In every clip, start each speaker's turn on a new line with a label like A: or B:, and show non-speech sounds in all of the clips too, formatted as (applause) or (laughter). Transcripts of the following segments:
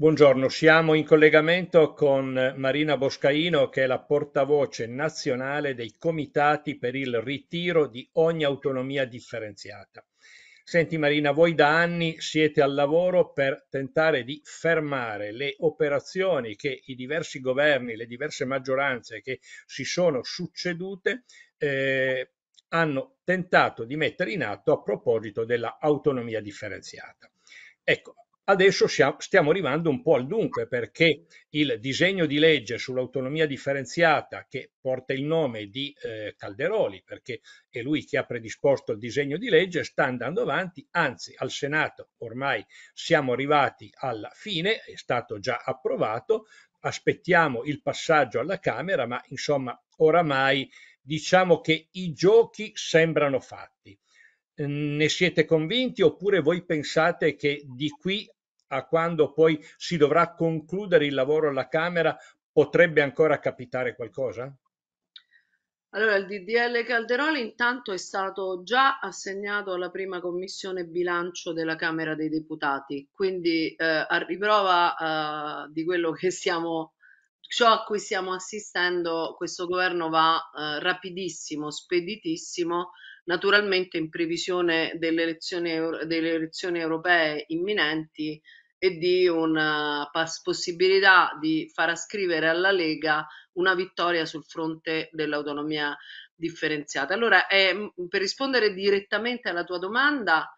A: Buongiorno, siamo in collegamento con Marina Boscaino che è la portavoce nazionale dei comitati per il ritiro di ogni autonomia differenziata. Senti Marina, voi da anni siete al lavoro per tentare di fermare le operazioni che i diversi governi, le diverse maggioranze che si sono succedute eh, hanno tentato di mettere in atto a proposito dell'autonomia differenziata. Ecco, Adesso stiamo arrivando un po' al dunque perché il disegno di legge sull'autonomia differenziata che porta il nome di eh, Calderoli, perché è lui che ha predisposto il disegno di legge, sta andando avanti, anzi al Senato ormai siamo arrivati alla fine, è stato già approvato, aspettiamo il passaggio alla Camera, ma insomma oramai diciamo che i giochi sembrano fatti ne siete convinti oppure voi pensate che di qui a quando poi si dovrà concludere il lavoro alla Camera potrebbe ancora capitare qualcosa?
B: Allora, il DDL Calderoli intanto è stato già assegnato alla prima commissione bilancio della Camera dei Deputati, quindi eh, a riprova eh, di quello che stiamo, ciò a cui stiamo assistendo, questo governo va eh, rapidissimo, speditissimo, naturalmente in previsione delle elezioni, delle elezioni europee imminenti e di una eh, possibilità di far ascrivere alla Lega una vittoria sul fronte dell'autonomia differenziata. Allora, è, ehm, per rispondere direttamente alla tua domanda,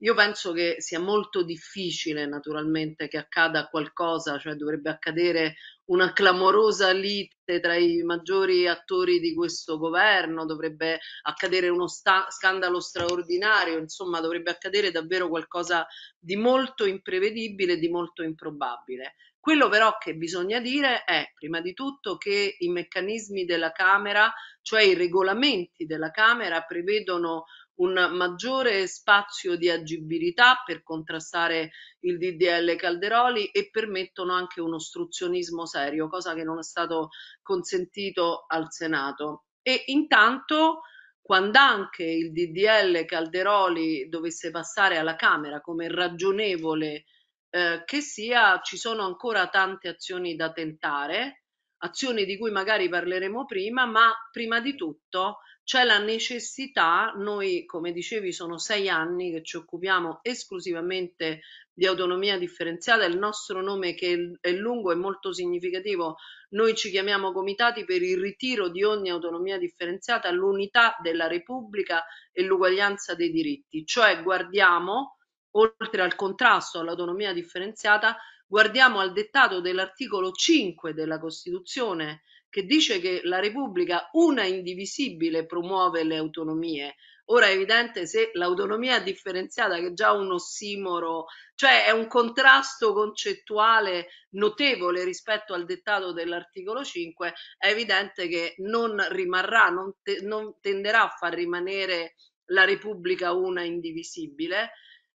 B: io penso che sia molto difficile naturalmente che accada qualcosa, cioè dovrebbe accadere una clamorosa lite tra i maggiori attori di questo governo, dovrebbe accadere uno sta- scandalo straordinario, insomma dovrebbe accadere davvero qualcosa di molto imprevedibile, di molto improbabile. Quello però che bisogna dire è prima di tutto che i meccanismi della Camera, cioè i regolamenti della Camera, prevedono un maggiore spazio di agibilità per contrastare il DDL Calderoli e permettono anche un ostruzionismo serio, cosa che non è stato consentito al Senato. E intanto quando anche il DDL Calderoli dovesse passare alla Camera come ragionevole eh, che sia, ci sono ancora tante azioni da tentare azioni di cui magari parleremo prima, ma prima di tutto c'è la necessità, noi come dicevi sono sei anni che ci occupiamo esclusivamente di autonomia differenziata, il nostro nome che è lungo e molto significativo, noi ci chiamiamo comitati per il ritiro di ogni autonomia differenziata, l'unità della Repubblica e l'uguaglianza dei diritti, cioè guardiamo oltre al contrasto all'autonomia differenziata guardiamo al dettato dell'articolo 5 della Costituzione che dice che la Repubblica una indivisibile promuove le autonomie. Ora è evidente se l'autonomia differenziata, che è già un ossimoro, cioè è un contrasto concettuale notevole rispetto al dettato dell'articolo 5, è evidente che non rimarrà, non, te non tenderà a far rimanere la Repubblica una indivisibile,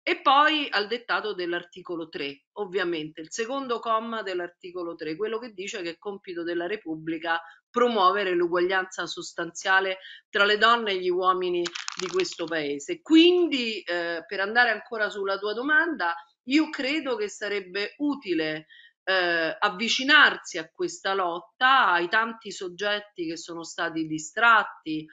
B: e poi al dettato dell'articolo 3, ovviamente, il secondo comma dell'articolo 3, quello che dice che è compito della Repubblica promuovere l'uguaglianza sostanziale tra le donne e gli uomini di questo paese. Quindi, eh, per andare ancora sulla tua domanda, io credo che sarebbe utile eh, avvicinarsi a questa lotta, ai tanti soggetti che sono stati distratti,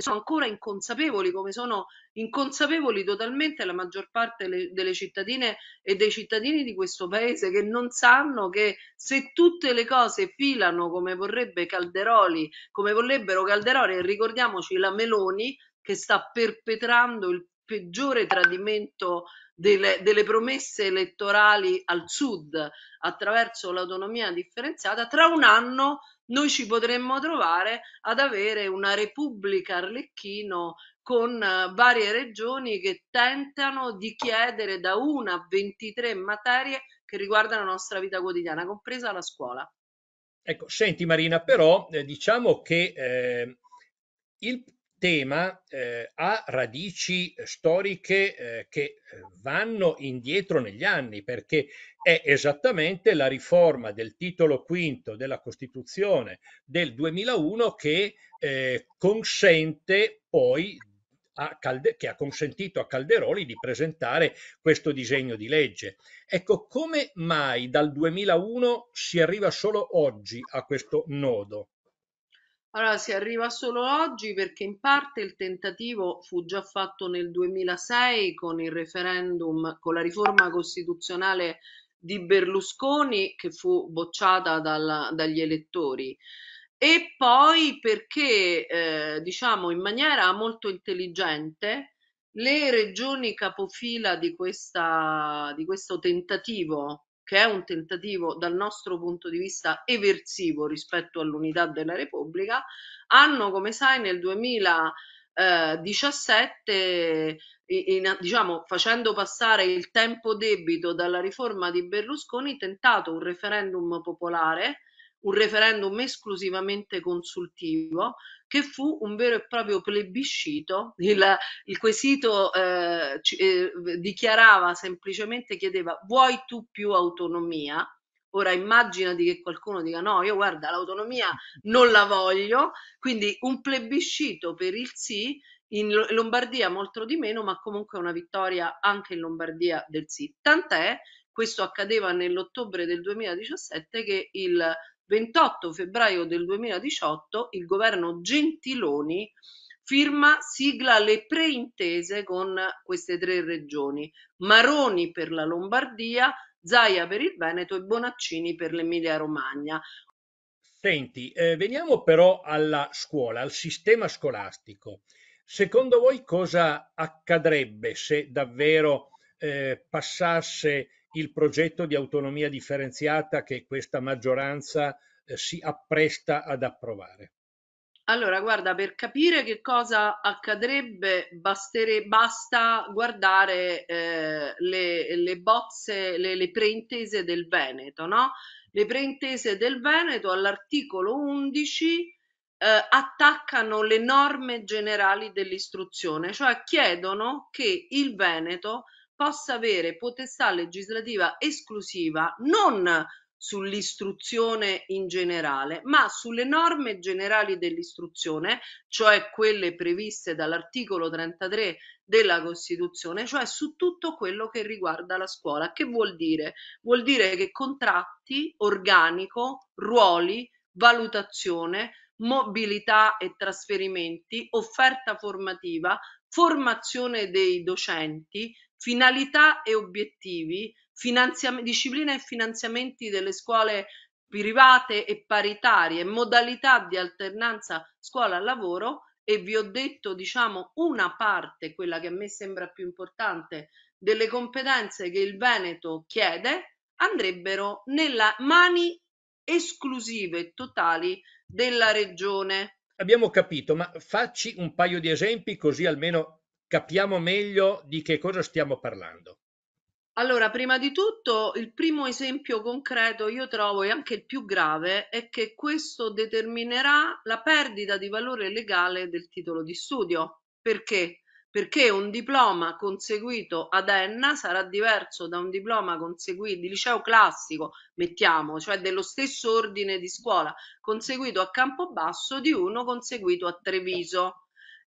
B: che sono ancora inconsapevoli, come sono inconsapevoli totalmente la maggior parte le, delle cittadine e dei cittadini di questo paese, che non sanno che se tutte le cose filano come vorrebbe Calderoli, come vorrebbero Calderoli, e ricordiamoci la Meloni che sta perpetrando il peggiore tradimento delle, delle promesse elettorali al sud attraverso l'autonomia differenziata, tra un anno noi ci potremmo trovare ad avere una Repubblica Arlecchino con eh, varie regioni che tentano di chiedere da una a 23 materie che riguardano la nostra vita quotidiana, compresa la scuola.
A: Ecco, senti Marina, però eh, diciamo che eh, il, tema eh, ha radici eh, storiche eh, che eh, vanno indietro negli anni perché è esattamente la riforma del titolo quinto della Costituzione del 2001 che eh, consente poi Calde- che ha consentito a Calderoli di presentare questo disegno di legge. Ecco, come mai dal 2001 si arriva solo oggi a questo nodo?
B: Allora, si arriva solo oggi perché in parte il tentativo fu già fatto nel 2006 con il referendum, con la riforma costituzionale di Berlusconi che fu bocciata dalla, dagli elettori e poi perché, eh, diciamo, in maniera molto intelligente le regioni capofila di, questa, di questo tentativo che è un tentativo dal nostro punto di vista eversivo rispetto all'unità della Repubblica, hanno, come sai, nel 2017, in, diciamo, facendo passare il tempo debito dalla riforma di Berlusconi, tentato un referendum popolare un referendum esclusivamente consultivo che fu un vero e proprio plebiscito. Il, il quesito eh, ci, eh, dichiarava semplicemente, chiedeva vuoi tu più autonomia? Ora immaginati che qualcuno dica no, io guarda l'autonomia non la voglio, quindi un plebiscito per il sì, in Lombardia molto di meno, ma comunque una vittoria anche in Lombardia del sì. Tant'è questo accadeva nell'ottobre del 2017 che il 28 febbraio del 2018 il governo Gentiloni firma, sigla le preintese con queste tre regioni, Maroni per la Lombardia, Zaia per il Veneto e Bonaccini per l'Emilia Romagna.
A: Senti, eh, veniamo però alla scuola, al sistema scolastico. Secondo voi cosa accadrebbe se davvero eh, passasse il progetto di autonomia differenziata che questa maggioranza eh, si appresta ad approvare?
B: Allora, guarda, per capire che cosa accadrebbe bastere, basta guardare eh, le, le, bozze, le, le preintese del Veneto, no? Le preintese del Veneto all'articolo 11 eh, attaccano le norme generali dell'istruzione, cioè chiedono che il Veneto possa avere potestà legislativa esclusiva non sull'istruzione in generale, ma sulle norme generali dell'istruzione, cioè quelle previste dall'articolo 33 della Costituzione, cioè su tutto quello che riguarda la scuola. Che vuol dire? Vuol dire che contratti, organico, ruoli, valutazione, mobilità e trasferimenti, offerta formativa, formazione dei docenti, finalità e obiettivi, disciplina e finanziamenti delle scuole private e paritarie, modalità di alternanza scuola-lavoro e vi ho detto, diciamo, una parte, quella che a me sembra più importante, delle competenze che il Veneto chiede andrebbero nelle mani esclusive e totali della regione.
A: Abbiamo capito, ma facci un paio di esempi così almeno capiamo meglio di che cosa stiamo parlando.
B: Allora, prima di tutto, il primo esempio concreto io trovo e anche il più grave è che questo determinerà la perdita di valore legale del titolo di studio. Perché? Perché un diploma conseguito ad Enna sarà diverso da un diploma conseguito di liceo classico, mettiamo, cioè dello stesso ordine di scuola, conseguito a Campobasso di uno conseguito a Treviso.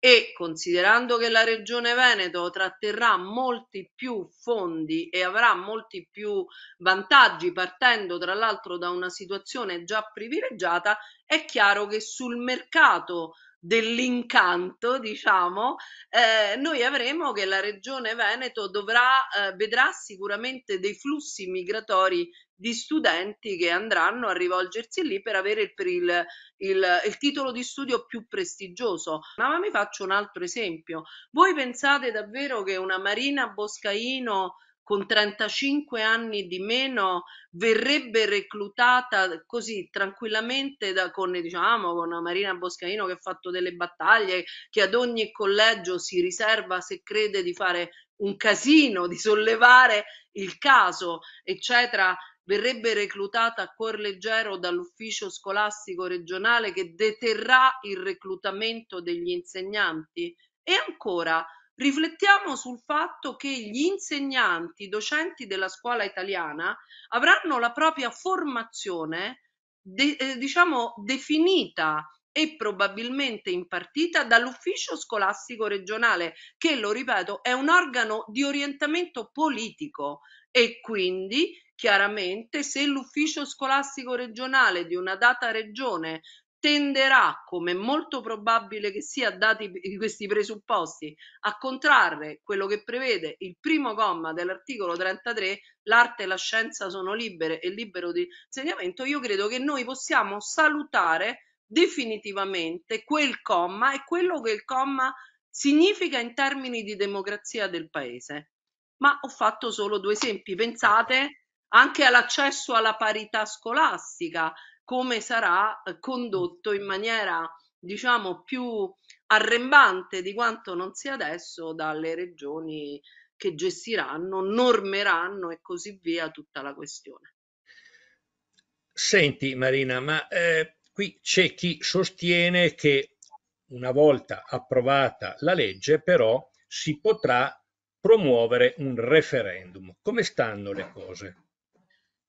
B: E considerando che la Regione Veneto tratterrà molti più fondi e avrà molti più vantaggi partendo tra l'altro da una situazione già privilegiata, è chiaro che sul mercato dell'incanto, diciamo, eh, noi avremo che la regione Veneto dovrà, eh, vedrà sicuramente dei flussi migratori di studenti che andranno a rivolgersi lì per avere il, per il, il, il titolo di studio più prestigioso. Ma, ma mi faccio un altro esempio. Voi pensate davvero che una Marina Boscaino con 35 anni di meno verrebbe reclutata così tranquillamente da, con, diciamo, con Marina Boscaino che ha fatto delle battaglie, che ad ogni collegio si riserva se crede di fare un casino, di sollevare il caso, eccetera, verrebbe reclutata a cuor leggero dall'ufficio scolastico regionale che deterrà il reclutamento degli insegnanti? E ancora, Riflettiamo sul fatto che gli insegnanti, docenti della scuola italiana avranno la propria formazione, de- eh, diciamo, definita e probabilmente impartita dall'ufficio scolastico regionale, che, lo ripeto, è un organo di orientamento politico e quindi chiaramente se l'ufficio scolastico regionale di una data regione tenderà, come molto probabile che sia dati questi presupposti, a contrarre quello che prevede il primo comma dell'articolo 33, l'arte e la scienza sono libere e libero di insegnamento, io credo che noi possiamo salutare definitivamente quel comma e quello che il comma significa in termini di democrazia del paese. Ma ho fatto solo due esempi, pensate anche all'accesso alla parità scolastica, come sarà eh, condotto in maniera diciamo più arrembante di quanto non sia adesso dalle regioni che gestiranno, normeranno e così via tutta la questione.
A: Senti Marina, ma eh, qui c'è chi sostiene che una volta approvata la legge però si potrà promuovere un referendum. Come stanno le cose?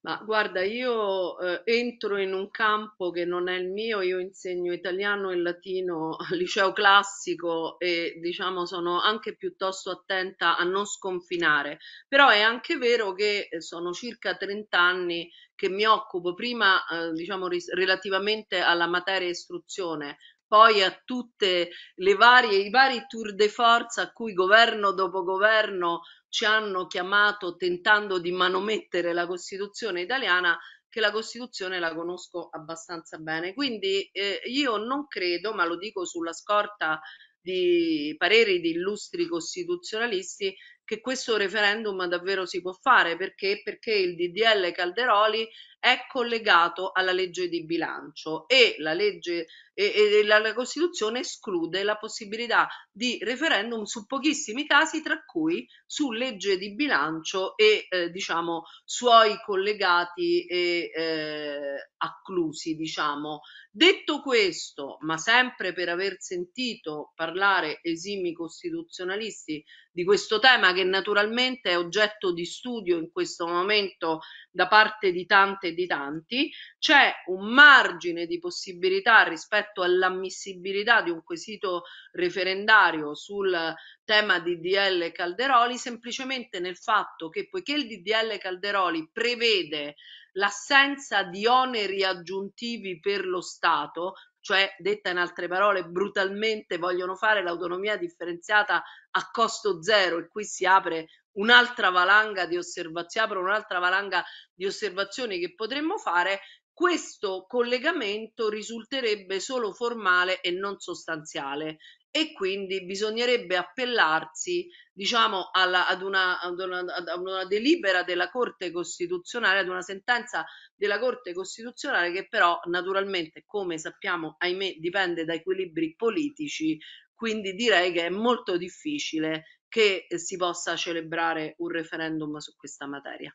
B: Ma guarda, io eh, entro in un campo che non è il mio, io insegno italiano e latino al liceo classico e diciamo sono anche piuttosto attenta a non sconfinare, però è anche vero che eh, sono circa 30 anni che mi occupo prima, eh, diciamo, ris- relativamente alla materia istruzione, poi a tutte le varie, i vari tour de force a cui governo dopo governo ci hanno chiamato tentando di manomettere la Costituzione italiana, che la Costituzione la conosco abbastanza bene. Quindi eh, io non credo, ma lo dico sulla scorta di pareri di illustri costituzionalisti, che questo referendum davvero si può fare perché, perché il DDL Calderoli è collegato alla legge di bilancio e la legge e, e la, la Costituzione esclude la possibilità di referendum su pochissimi casi, tra cui su legge di bilancio e eh, diciamo suoi collegati e eh, acclusi, diciamo. Detto questo, ma sempre per aver sentito parlare esimi costituzionalisti di questo tema che naturalmente è oggetto di studio in questo momento da parte di tante che di tanti, c'è un margine di possibilità rispetto all'ammissibilità di un quesito referendario sul tema DDL Calderoli, semplicemente nel fatto che poiché il DDL Calderoli prevede l'assenza di oneri aggiuntivi per lo Stato, cioè detta in altre parole brutalmente vogliono fare l'autonomia differenziata a costo zero e qui si apre un'altra valanga di osservazioni, apro un'altra valanga di osservazioni che potremmo fare, questo collegamento risulterebbe solo formale e non sostanziale e quindi bisognerebbe appellarsi diciamo alla, ad, una, ad, una, ad una delibera della Corte Costituzionale, ad una sentenza della Corte Costituzionale che però naturalmente come sappiamo ahimè dipende da equilibri politici quindi direi che è molto difficile che eh, si possa celebrare un referendum su questa materia.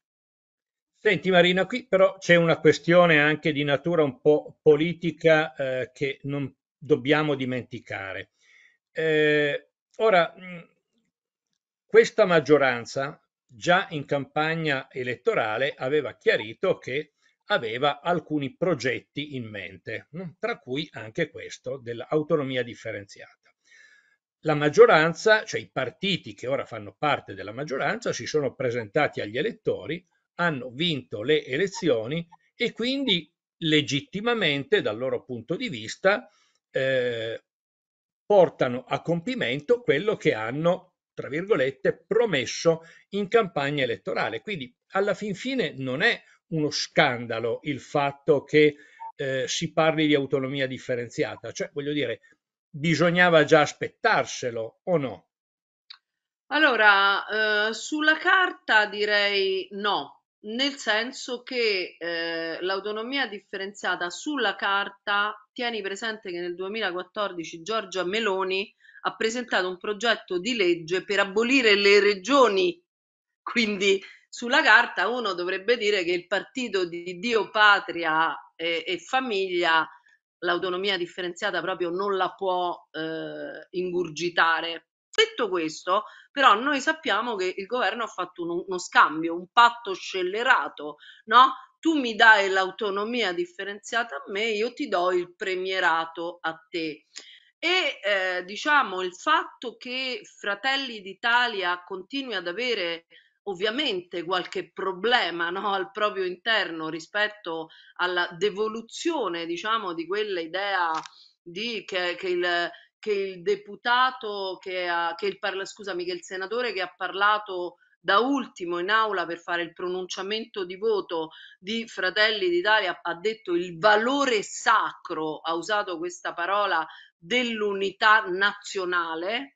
A: Senti Marina, qui però c'è una questione anche di natura un po' politica eh, che non dobbiamo dimenticare. Eh, ora, mm, questa maggioranza già in campagna elettorale aveva chiarito che aveva alcuni progetti in mente, mm, tra cui anche questo dell'autonomia differenziata la maggioranza, cioè i partiti che ora fanno parte della maggioranza, si sono presentati agli elettori, hanno vinto le elezioni e quindi legittimamente dal loro punto di vista eh, portano a compimento quello che hanno, tra virgolette, promesso in campagna elettorale. Quindi alla fin fine non è uno scandalo il fatto che eh, si parli di autonomia differenziata, cioè voglio dire bisognava già aspettarselo o no?
B: Allora, eh, sulla carta direi no, nel senso che eh, l'autonomia differenziata sulla carta, tieni presente che nel 2014 Giorgia Meloni ha presentato un progetto di legge per abolire le regioni, quindi sulla carta uno dovrebbe dire che il partito di Dio, patria e, e famiglia l'autonomia differenziata proprio non la può eh, ingurgitare. Detto questo, però noi sappiamo che il governo ha fatto uno, uno scambio, un patto scellerato, no? Tu mi dai l'autonomia differenziata a me, io ti do il premierato a te. E eh, diciamo il fatto che Fratelli d'Italia continui ad avere ovviamente qualche problema no, al proprio interno rispetto alla devoluzione diciamo, di quell'idea di che, che, il, che il deputato, che, ha, che il, parla, scusami, che il senatore che ha parlato da ultimo in aula per fare il pronunciamento di voto di Fratelli d'Italia ha detto il valore sacro, ha usato questa parola, dell'unità nazionale,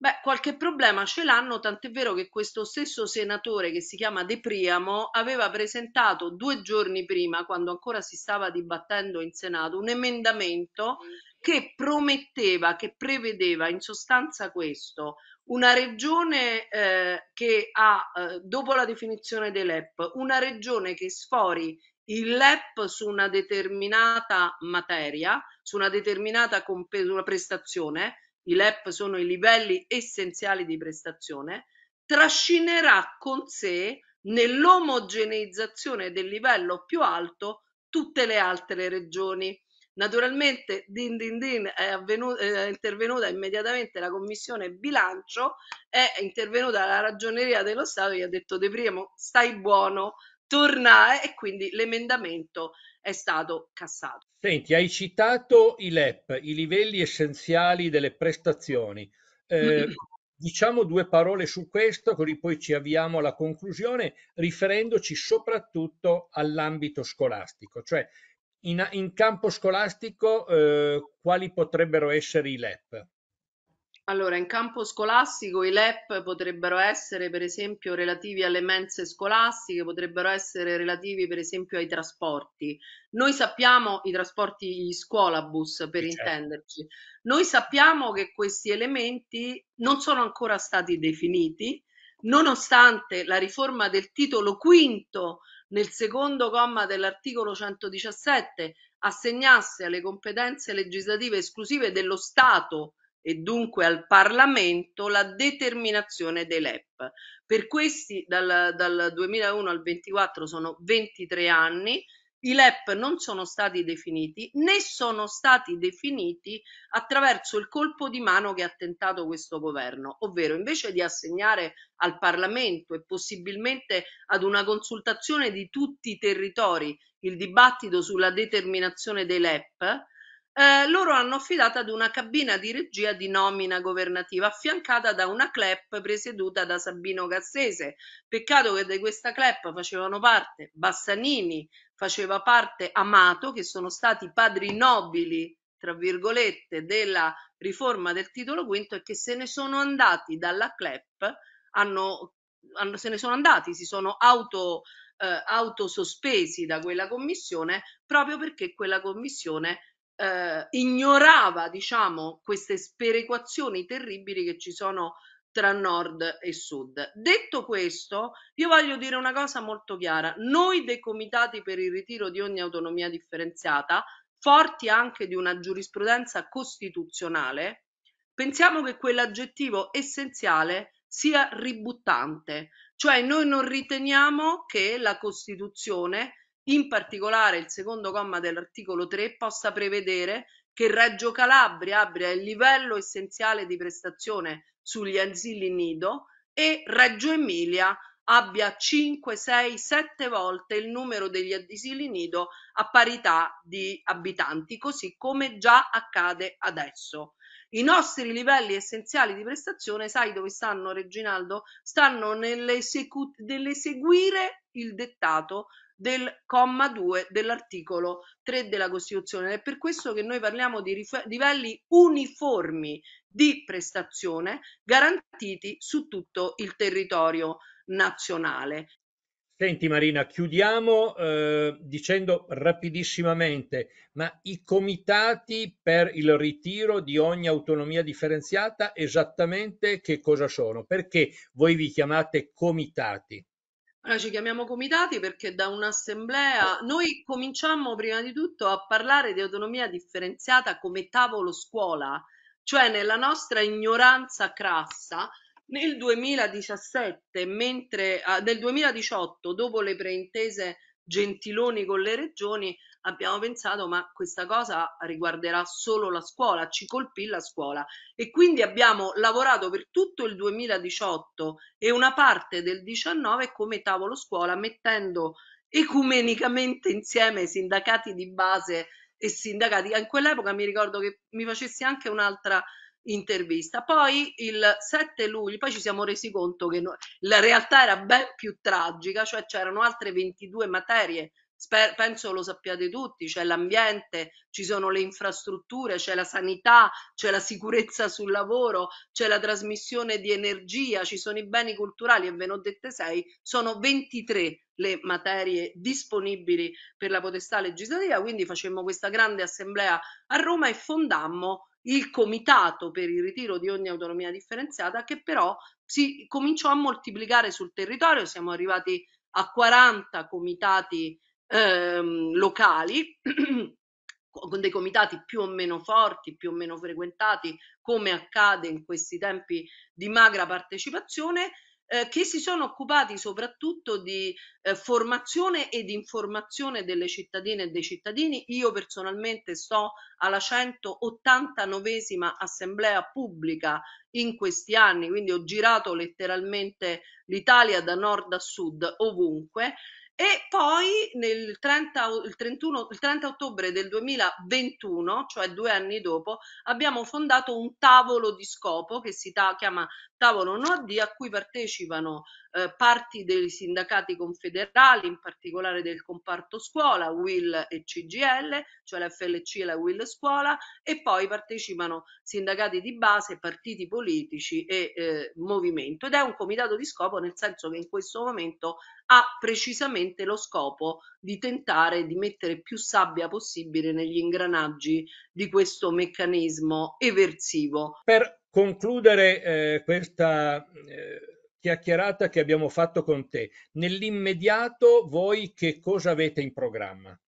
B: Beh, qualche problema ce l'hanno, tant'è vero che questo stesso senatore che si chiama De Priamo aveva presentato due giorni prima, quando ancora si stava dibattendo in Senato, un emendamento che prometteva, che prevedeva in sostanza questo, una regione eh, che ha, eh, dopo la definizione dei LEP, una regione che sfori il LEP su una determinata materia, su una determinata comp- una prestazione, i LEP sono i livelli essenziali di prestazione, trascinerà con sé nell'omogeneizzazione del livello più alto tutte le altre regioni. Naturalmente din din din è, avvenuta, è intervenuta immediatamente la commissione bilancio, è intervenuta la ragioneria dello Stato gli ha detto De Primo stai buono, torna e quindi l'emendamento è stato cassato.
A: Senti, hai citato i LEP, i livelli essenziali delle prestazioni. Eh, Diciamo due parole su questo, così poi ci avviamo alla conclusione, riferendoci soprattutto all'ambito scolastico, cioè in, in campo scolastico eh, quali potrebbero essere i LEP?
B: Allora, in campo scolastico i LEP potrebbero essere per esempio relativi alle mense scolastiche, potrebbero essere relativi per esempio ai trasporti. Noi sappiamo i trasporti gli scuolabus per certo. intenderci. Noi sappiamo che questi elementi non sono ancora stati definiti, nonostante la riforma del titolo quinto nel secondo comma dell'articolo 117 assegnasse alle competenze legislative esclusive dello Stato e dunque al Parlamento la determinazione dei LEP. Per questi dal, dal 2001 al 24 sono 23 anni, i LEP non sono stati definiti né sono stati definiti attraverso il colpo di mano che ha tentato questo governo, ovvero invece di assegnare al Parlamento e possibilmente ad una consultazione di tutti i territori il dibattito sulla determinazione dei LEP, eh, loro hanno affidato ad una cabina di regia di nomina governativa affiancata da una CLEP presieduta da Sabino Cassese. Peccato che di questa CLEP facevano parte Bassanini, faceva parte Amato, che sono stati padri nobili, tra virgolette, della riforma del titolo quinto e che se ne sono andati dalla CLEP, hanno, hanno, se ne sono andati, si sono auto... Eh, autosospesi da quella commissione proprio perché quella commissione eh, ignorava, diciamo, queste sperequazioni terribili che ci sono tra nord e sud. Detto questo, io voglio dire una cosa molto chiara. Noi dei comitati per il ritiro di ogni autonomia differenziata, forti anche di una giurisprudenza costituzionale, pensiamo che quell'aggettivo essenziale sia ributtante, cioè noi non riteniamo che la Costituzione in particolare il secondo comma dell'articolo 3 possa prevedere che Reggio Calabria abbia il livello essenziale di prestazione sugli asili nido e Reggio Emilia abbia 5, 6, 7 volte il numero degli asili nido a parità di abitanti, così come già accade adesso. I nostri livelli essenziali di prestazione, sai dove stanno Reginaldo? Stanno nell'eseguire il dettato del comma 2 dell'articolo 3 della Costituzione. è per questo che noi parliamo di livelli uniformi di prestazione garantiti su tutto il territorio nazionale.
A: Senti Marina, chiudiamo eh, dicendo rapidissimamente, ma i comitati per il ritiro di ogni autonomia differenziata esattamente che cosa sono? Perché voi vi chiamate comitati?
B: ci chiamiamo comitati perché da un'assemblea noi cominciamo prima di tutto a parlare di autonomia differenziata come tavolo scuola, cioè nella nostra ignoranza crassa nel 2017, mentre ah, nel 2018, dopo le preintese Gentiloni con le regioni, abbiamo pensato ma questa cosa riguarderà solo la scuola, ci colpì la scuola e quindi abbiamo lavorato per tutto il 2018 e una parte del 19 come tavolo scuola mettendo ecumenicamente insieme sindacati di base e sindacati. In quell'epoca mi ricordo che mi facessi anche un'altra intervista. Poi il 7 luglio, poi ci siamo resi conto che no, la realtà era ben più tragica, cioè c'erano altre 22 materie Sper, penso lo sappiate tutti, c'è l'ambiente, ci sono le infrastrutture, c'è la sanità, c'è la sicurezza sul lavoro, c'è la trasmissione di energia, ci sono i beni culturali e ve ne ho dette sei, sono 23 le materie disponibili per la potestà legislativa, quindi facemmo questa grande assemblea a Roma e fondammo il comitato per il ritiro di ogni autonomia differenziata che però si cominciò a moltiplicare sul territorio, siamo arrivati a 40 comitati ehm, locali (clears throat) con dei comitati più o meno forti, più o meno frequentati, come accade in questi tempi di magra partecipazione eh, che si sono occupati soprattutto di eh, formazione ed informazione delle cittadine e dei cittadini. Io personalmente sto alla 189esima assemblea pubblica in questi anni, quindi ho girato letteralmente l'Italia da nord a sud ovunque e poi nel 30, il, 31, il 30 ottobre del 2021, cioè due anni dopo, abbiamo fondato un tavolo di scopo che si ta- chiama Tavolo Nodi, a cui partecipano eh, parti dei sindacati confederali, in particolare del comparto scuola, WIL e CGL, cioè la FLC e la WIL scuola, e poi partecipano sindacati di base, partiti politici e eh, movimento. Ed è un comitato di scopo nel senso che in questo momento ha precisamente lo scopo di tentare di mettere più sabbia possibile negli ingranaggi di questo meccanismo eversivo. Per
A: concludere eh, questa eh, chiacchierata che abbiamo fatto con te, nell'immediato voi che cosa avete in programma?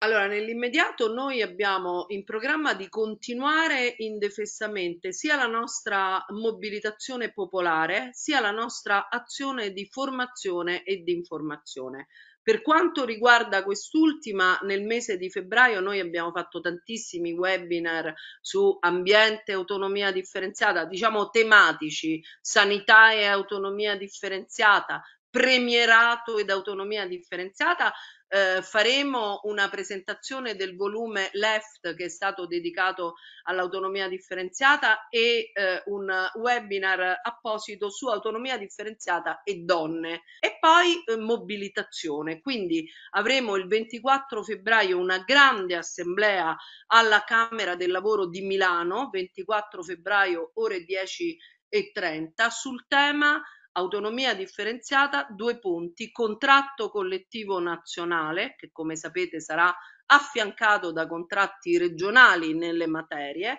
B: Allora, nell'immediato noi abbiamo in programma di continuare indefessamente sia la nostra mobilitazione popolare, sia la nostra azione di formazione e di informazione. Per quanto riguarda quest'ultima, nel mese di febbraio noi abbiamo fatto tantissimi webinar su ambiente, e autonomia differenziata, diciamo tematici, sanità e autonomia differenziata, premierato ed autonomia differenziata eh, faremo una presentazione del volume Left che è stato dedicato all'autonomia differenziata e eh, un webinar apposito su autonomia differenziata e donne e poi eh, mobilitazione. Quindi avremo il 24 febbraio una grande assemblea alla Camera del Lavoro di Milano, 24 febbraio ore 10 e 30 sul tema autonomia differenziata, due punti, contratto collettivo nazionale, che come sapete sarà affiancato da contratti regionali nelle materie,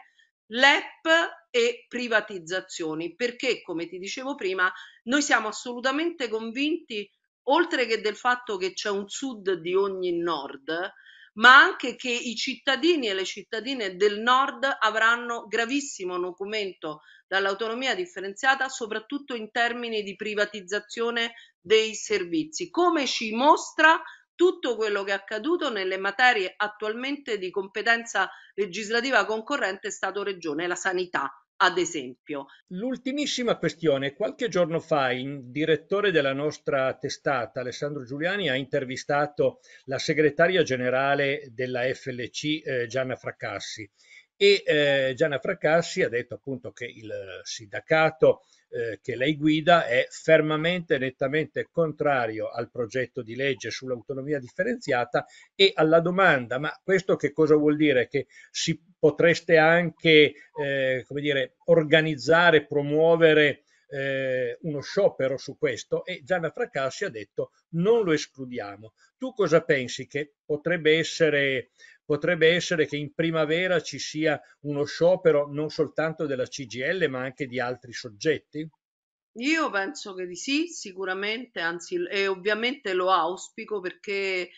B: LEP e privatizzazioni, perché come ti dicevo prima, noi siamo assolutamente convinti, oltre che del fatto che c'è un sud di ogni nord, ma anche che i cittadini e le cittadine del nord avranno gravissimo documento dall'autonomia differenziata, soprattutto in termini di privatizzazione dei servizi, come ci mostra tutto quello che è accaduto nelle materie attualmente di competenza legislativa concorrente Stato-Regione, la sanità, ad esempio.
A: L'ultimissima questione. Qualche giorno fa il direttore della nostra testata, Alessandro Giuliani, ha intervistato la segretaria generale della FLC, eh, Gianna Fracassi. E eh, Gianna Fracassi ha detto appunto che il sindacato eh, che lei guida è fermamente e nettamente contrario al progetto di legge sull'autonomia differenziata e alla domanda ma questo che cosa vuol dire? Che si potreste anche eh, come dire, organizzare, promuovere eh, uno sciopero su questo e Gianna Fracassi ha detto non lo escludiamo. Tu cosa pensi che potrebbe essere potrebbe essere che in primavera ci sia uno sciopero non soltanto della CGL ma anche di altri soggetti?
B: Io penso che di sì, sicuramente, anzi, e ovviamente lo auspico perché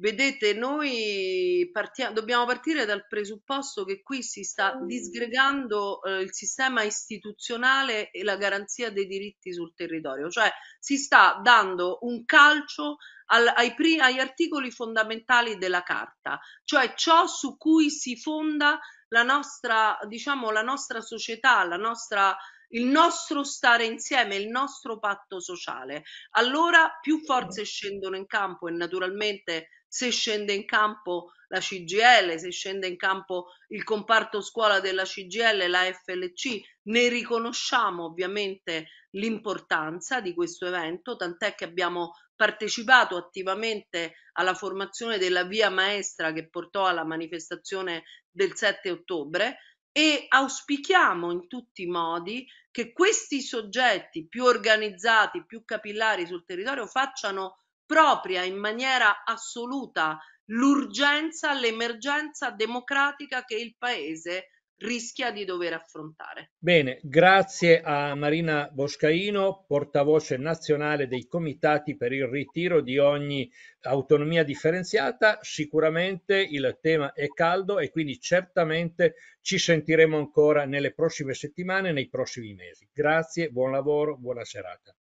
B: Vedete, noi partiamo, dobbiamo partire dal presupposto che qui si sta mm. disgregando eh, il sistema istituzionale e la garanzia dei diritti sul territorio, cioè si sta dando un calcio al, ai, pri, agli articoli fondamentali della carta, cioè ciò su cui si fonda la nostra, diciamo, la nostra società, la nostra il nostro stare insieme, il nostro patto sociale. Allora più forze scendono in campo e naturalmente se scende in campo la CGL, se scende in campo il comparto scuola della CGL, la FLC, ne riconosciamo ovviamente l'importanza di questo evento, tant'è che abbiamo partecipato attivamente alla formazione della via maestra che portò alla manifestazione del 7 ottobre e auspichiamo in tutti i modi che questi soggetti più organizzati, più capillari sul territorio facciano propria in maniera assoluta l'urgenza, l'emergenza democratica che il Paese rischia di dover affrontare.
A: Bene, grazie a Marina Boscaino, portavoce nazionale dei comitati per il ritiro di ogni autonomia differenziata. Sicuramente il tema è caldo e quindi certamente ci sentiremo ancora nelle prossime settimane, nei prossimi mesi. Grazie, buon lavoro, buona serata.